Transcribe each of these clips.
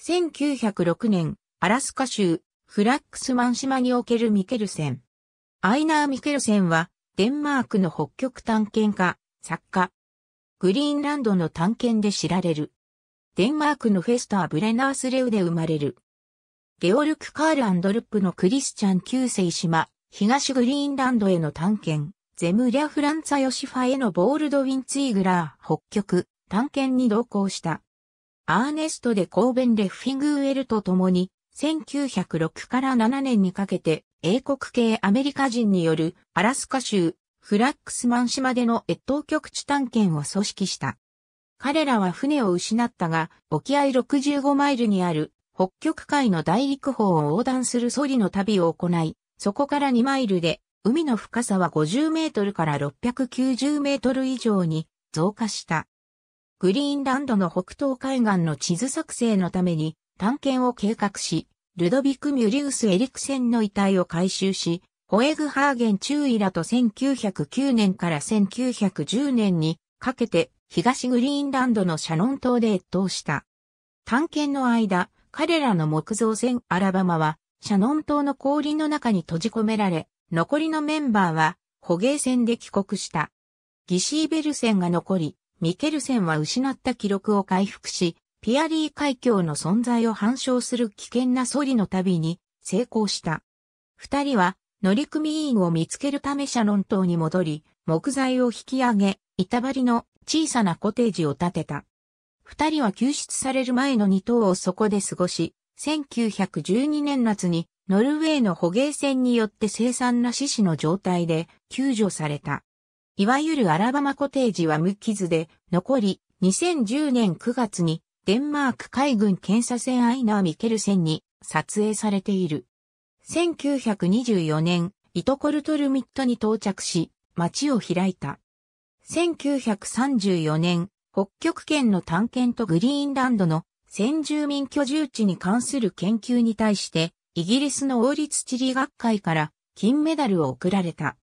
1906年、アラスカ州、フラックスマン島におけるミケルセン。アイナー・ミケルセンは、デンマークの北極探検家、作家。グリーンランドの探検で知られる。デンマークのフェスター・ブレナースレウで生まれる。ゲオルク・カール・アンドルップのクリスチャン旧世島、東グリーンランドへの探検、ゼムリャ・フランツァ・ヨシファへのボールドウィン・ツイーグラー、北極、探検に同行した。アーネストでコーベン・レフィングウェルと共に、1906から7年にかけて、英国系アメリカ人によるアラスカ州フラックスマン島での越冬局地探検を組織した。彼らは船を失ったが、沖合65マイルにある北極海の大陸方を横断するソリの旅を行い、そこから2マイルで、海の深さは50メートルから690メートル以上に増加した。グリーンランドの北東海岸の地図作成のために探検を計画し、ルドビク・ミュリウス・エリクセンの遺体を回収し、ホエグハーゲン中尉らと1909年から1910年にかけて東グリーンランドのシャノン島で越冬した。探検の間、彼らの木造船アラバマはシャノン島の氷の中に閉じ込められ、残りのメンバーは捕鯨船で帰国した。ギシーベル船が残り、ミケルセンは失った記録を回復し、ピアリー海峡の存在を反証する危険なソリの旅に成功した。二人は乗組員を見つけるためシャロン島に戻り、木材を引き上げ、板張りの小さなコテージを建てた。二人は救出される前の二島をそこで過ごし、1912年夏にノルウェーの捕鯨船によって凄惨な死死の状態で救助された。いわゆるアラバマコテージは無傷で、残り2010年9月にデンマーク海軍検査船アイナー・ミケルセンに撮影されている。1924年、イトコルトルミットに到着し、街を開いた。1934年、北極圏の探検とグリーンランドの先住民居住地に関する研究に対して、イギリスの王立地理学会から金メダルを贈られた。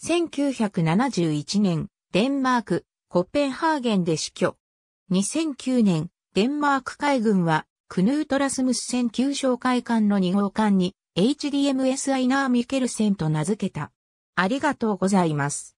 1971年、デンマーク、コペンハーゲンで死去。2009年、デンマーク海軍は、クヌートラスムス戦旧哨会館の2号艦に、HDMS アイナー・ミケルセンと名付けた。ありがとうございます。